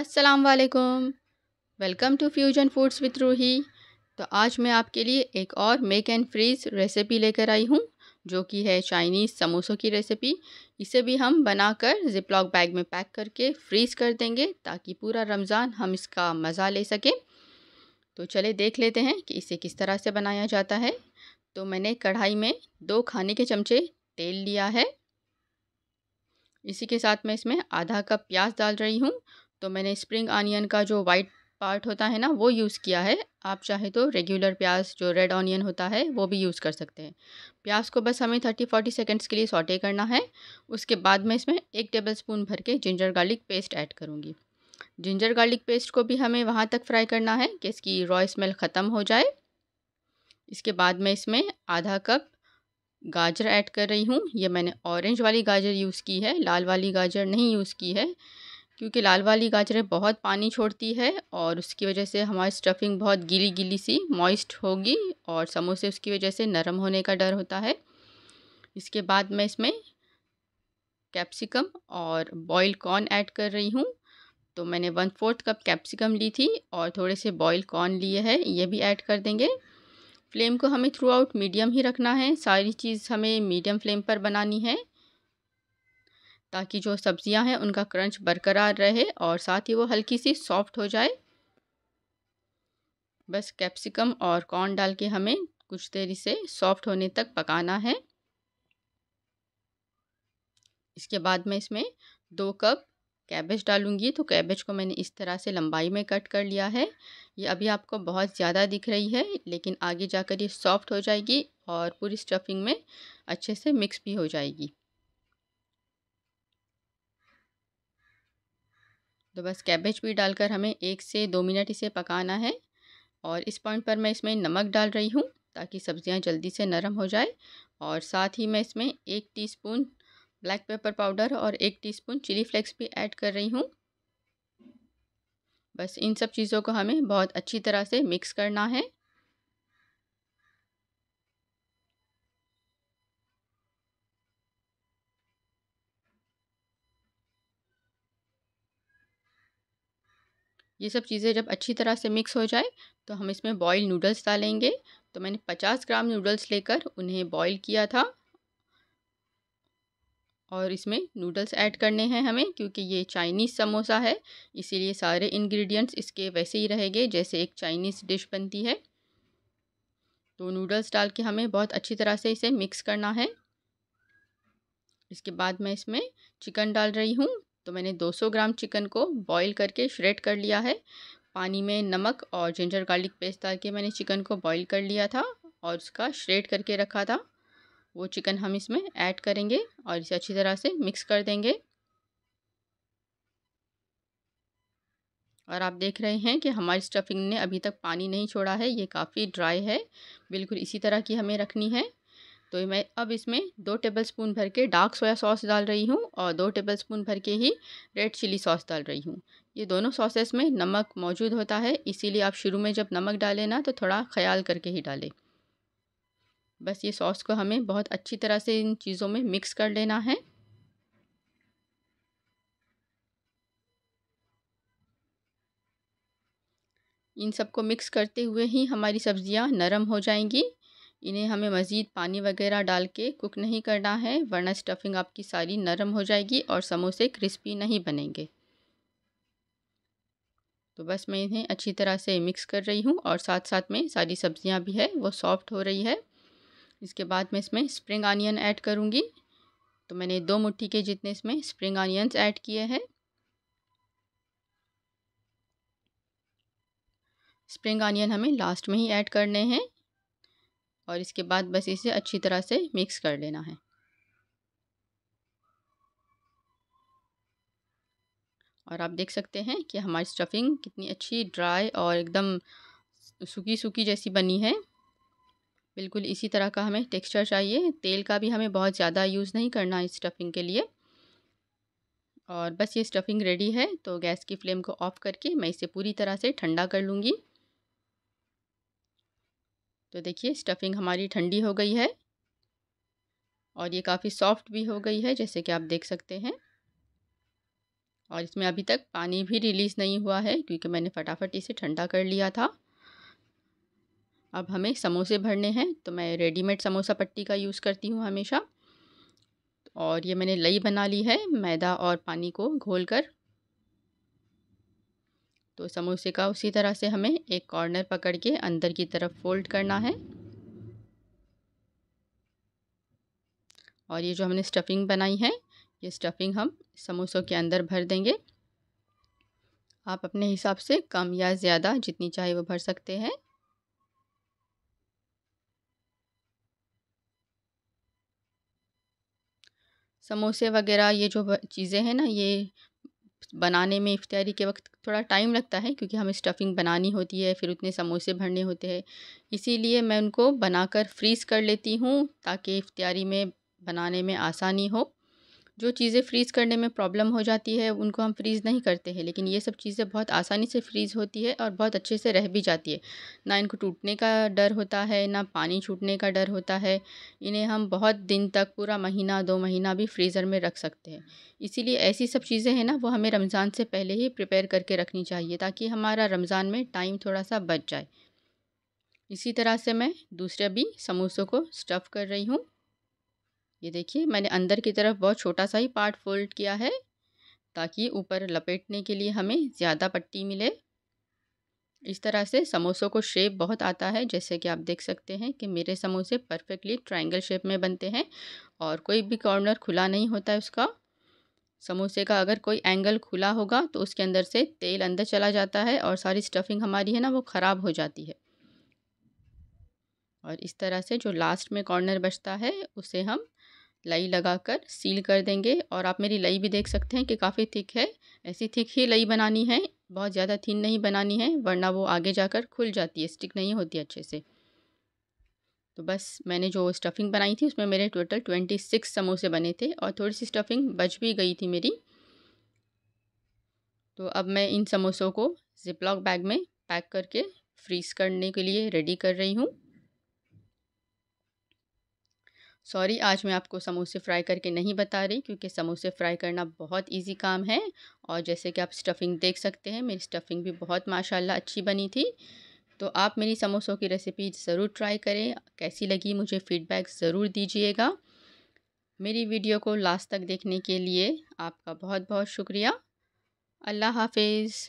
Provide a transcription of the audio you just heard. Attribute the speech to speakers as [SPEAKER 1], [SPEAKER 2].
[SPEAKER 1] अस्सलाम वालेकुम welcome to fusion foods with Roohi तो आज मैं आपके लिए एक और मेक एंड फ्रीज़ रेसिपी लेकर आई हूँ जो कि है चाइनीज़ समोसों की रेसिपी इसे भी हम बनाकर जिपलॉक बैग में पैक करके फ्रीज़ कर देंगे ताकि पूरा रमज़ान हम इसका मज़ा ले सकें तो चले देख लेते हैं कि इसे किस तरह से बनाया जाता है तो मैंने कढ़ाई में दो खाने के चमचे तेल लिया है इसी के साथ मैं इसमें आधा कप प्याज डाल रही हूँ तो मैंने स्प्रिंग आनियन का जो वाइट पार्ट होता है ना वो यूज़ किया है आप चाहे तो रेगुलर प्याज जो रेड ऑनियन होता है वो भी यूज़ कर सकते हैं प्याज को बस हमें थर्टी फोर्टी सेकेंड्स के लिए सॉटे करना है उसके बाद मैं इसमें एक टेबल स्पून भर के जिंजर गार्लिक पेस्ट ऐड करूँगी जिंजर गार्लिक पेस्ट को भी हमें वहाँ तक फ्राई करना है कि इसकी रॉ स्मेल ख़त्म हो जाए इसके बाद मैं इसमें आधा कप गाजर ऐड कर रही हूँ ये मैंने ऑरेंज वाली गाजर यूज़ की है लाल वाली गाजर नहीं यूज़ की है क्योंकि लाल वाली गाजरें बहुत पानी छोड़ती है और उसकी वजह से हमारी स्टफिंग बहुत गीली गीली सी मॉइस्ट होगी और समोसे उसकी वजह से नरम होने का डर होता है इसके बाद मैं इसमें कैप्सिकम और बॉयल कॉर्न ऐड कर रही हूँ तो मैंने वन फोर्थ कप कैप्सिकम ली थी और थोड़े से बॉयल कॉर्न लिए है ये भी ऐड कर देंगे फ्लेम को हमें थ्रू आउट मीडियम ही रखना है सारी चीज़ हमें मीडियम फ्लेम पर बनानी है ताकि जो सब्ज़ियां हैं उनका क्रंच बरकरार रहे और साथ ही वो हल्की सी सॉफ्ट हो जाए बस कैप्सिकम और कॉर्न डाल के हमें कुछ देर इसे सॉफ्ट होने तक पकाना है इसके बाद मैं इसमें दो कप कैबेज डालूंगी तो कैबेज को मैंने इस तरह से लंबाई में कट कर लिया है ये अभी आपको बहुत ज़्यादा दिख रही है लेकिन आगे जाकर ये सॉफ्ट हो जाएगी और पूरी स्टफिंग में अच्छे से मिक्स भी हो जाएगी तो बस कैबेज भी डालकर हमें एक से दो मिनट इसे पकाना है और इस पॉइंट पर मैं इसमें नमक डाल रही हूँ ताकि सब्ज़ियाँ जल्दी से नरम हो जाए और साथ ही मैं इसमें एक टीस्पून ब्लैक पेपर पाउडर और एक टीस्पून चिली फ्लेक्स भी ऐड कर रही हूँ बस इन सब चीज़ों को हमें बहुत अच्छी तरह से मिक्स करना है ये सब चीज़ें जब अच्छी तरह से मिक्स हो जाए तो हम इसमें बॉयल नूडल्स डालेंगे तो मैंने पचास ग्राम नूडल्स लेकर उन्हें बॉईल किया था और इसमें नूडल्स ऐड करने हैं हमें क्योंकि ये चाइनीज़ समोसा है इसीलिए सारे इंग्रेडिएंट्स इसके वैसे ही रहेंगे जैसे एक चाइनीज़ डिश बनती है तो नूडल्स डाल के हमें बहुत अच्छी तरह से इसे मिक्स करना है इसके बाद मैं इसमें चिकन डाल रही हूँ तो मैंने 200 ग्राम चिकन को बॉईल करके श्रेड कर लिया है पानी में नमक और जिंजर गार्लिक पेस्ट डाल के मैंने चिकन को बॉईल कर लिया था और उसका श्रेड करके रखा था वो चिकन हम इसमें ऐड करेंगे और इसे अच्छी तरह से मिक्स कर देंगे और आप देख रहे हैं कि हमारी स्टफिंग ने अभी तक पानी नहीं छोड़ा है ये काफ़ी ड्राई है बिल्कुल इसी तरह की हमें रखनी है तो मैं अब इसमें दो टेबल स्पून भर के डार्क सोया सॉस डाल रही हूँ और दो टेबल स्पून भर के ही रेड चिली सॉस डाल रही हूँ ये दोनों सॉसेस में नमक मौजूद होता है इसीलिए आप शुरू में जब नमक डालें ना तो थोड़ा ख्याल करके ही डालें बस ये सॉस को हमें बहुत अच्छी तरह से इन चीज़ों में मिक्स कर लेना है इन सबको मिक्स करते हुए ही हमारी सब्ज़ियाँ नरम हो जाएंगी इन्हें हमें मज़ीद पानी वगैरह डाल के कुक नहीं करना है वरना स्टफ़िंग आपकी सारी नरम हो जाएगी और समोसे क्रिस्पी नहीं बनेंगे तो बस मैं इन्हें अच्छी तरह से मिक्स कर रही हूँ और साथ साथ में सारी सब्ज़ियाँ भी है वो सॉफ्ट हो रही है इसके बाद मैं इसमें स्प्रिंग आनियन ऐड करूँगी तो मैंने दो मुट्ठी के जितने इसमें स्प्रिंग आनियंस ऐड किए हैं स्प्रिंग आनियन हमें लास्ट में ही ऐड करने हैं और इसके बाद बस इसे अच्छी तरह से मिक्स कर लेना है और आप देख सकते हैं कि हमारी स्टफिंग कितनी अच्छी ड्राई और एकदम सूखी सूखी जैसी बनी है बिल्कुल इसी तरह का हमें टेक्सचर चाहिए तेल का भी हमें बहुत ज़्यादा यूज़ नहीं करना है स्टफिंग के लिए और बस ये स्टफिंग रेडी है तो गैस की फ्लेम को ऑफ़ करके मैं इसे पूरी तरह से ठंडा कर लूँगी तो देखिए स्टफिंग हमारी ठंडी हो गई है और ये काफ़ी सॉफ्ट भी हो गई है जैसे कि आप देख सकते हैं और इसमें अभी तक पानी भी रिलीज़ नहीं हुआ है क्योंकि मैंने फटाफट इसे ठंडा कर लिया था अब हमें समोसे भरने हैं तो मैं रेडीमेड समोसा पट्टी का यूज़ करती हूँ हमेशा और ये मैंने लई बना ली है मैदा और पानी को घोल कर तो समोसे का उसी तरह से हमें एक कॉर्नर पकड़ के अंदर की तरफ फोल्ड करना है और ये जो हमने स्टफिंग बनाई है ये स्टफिंग हम समोसों के अंदर भर देंगे आप अपने हिसाब से कम या ज़्यादा जितनी चाहे वो भर सकते हैं समोसे वगैरह ये जो चीज़ें हैं ना ये बनाने में इफ्तारी के वक्त थोड़ा टाइम लगता है क्योंकि हमें स्टफ़िंग बनानी होती है फिर उतने समोसे भरने होते हैं इसीलिए मैं उनको बनाकर फ्रीज़ कर लेती हूँ ताकि इफ्तारी में बनाने में आसानी हो जो चीज़ें फ्रीज़ करने में प्रॉब्लम हो जाती है उनको हम फ्रीज़ नहीं करते हैं लेकिन ये सब चीज़ें बहुत आसानी से फ्रीज़ होती है और बहुत अच्छे से रह भी जाती है ना इनको टूटने का डर होता है ना पानी छूटने का डर होता है इन्हें हम बहुत दिन तक पूरा महीना दो महीना भी फ्रीज़र में रख सकते हैं इसीलिए ऐसी सब चीज़ें हैं ना वो हमें रमज़ान से पहले ही प्रिपेयर करके रखनी चाहिए ताकि हमारा रमज़ान में टाइम थोड़ा सा बच जाए इसी तरह से मैं दूसरे भी समोसों को स्टफ़ कर रही हूँ ये देखिए मैंने अंदर की तरफ बहुत छोटा सा ही पार्ट फोल्ड किया है ताकि ऊपर लपेटने के लिए हमें ज़्यादा पट्टी मिले इस तरह से समोसों को शेप बहुत आता है जैसे कि आप देख सकते हैं कि मेरे समोसे परफेक्टली ट्रायंगल शेप में बनते हैं और कोई भी कॉर्नर खुला नहीं होता है उसका समोसे का अगर कोई एंगल खुला होगा तो उसके अंदर से तेल अंदर चला जाता है और सारी स्टफिंग हमारी है ना वो ख़राब हो जाती है और इस तरह से जो लास्ट में कॉर्नर बचता है उसे हम लई लगाकर सील कर देंगे और आप मेरी लई भी देख सकते हैं कि काफ़ी थिक है ऐसी थिक ही लई बनानी है बहुत ज़्यादा थिन नहीं बनानी है वरना वो आगे जाकर खुल जाती है स्टिक नहीं होती अच्छे से तो बस मैंने जो स्टफ़िंग बनाई थी उसमें मेरे टोटल ट्वेंटी सिक्स समोसे बने थे और थोड़ी सी स्टफ़िंग बच भी गई थी मेरी तो अब मैं इन समोसों को लॉक बैग में पैक करके फ्रीज़ करने के लिए रेडी कर रही हूँ सॉरी आज मैं आपको समोसे फ्राई करके नहीं बता रही क्योंकि समोसे फ्राई करना बहुत इजी काम है और जैसे कि आप स्टफ़िंग देख सकते हैं मेरी स्टफ़िंग भी बहुत माशाल्लाह अच्छी बनी थी तो आप मेरी समोसों की रेसिपी ज़रूर ट्राई करें कैसी लगी मुझे फ़ीडबैक ज़रूर दीजिएगा मेरी वीडियो को लास्ट तक देखने के लिए आपका बहुत बहुत शुक्रिया अल्लाह हाफिज़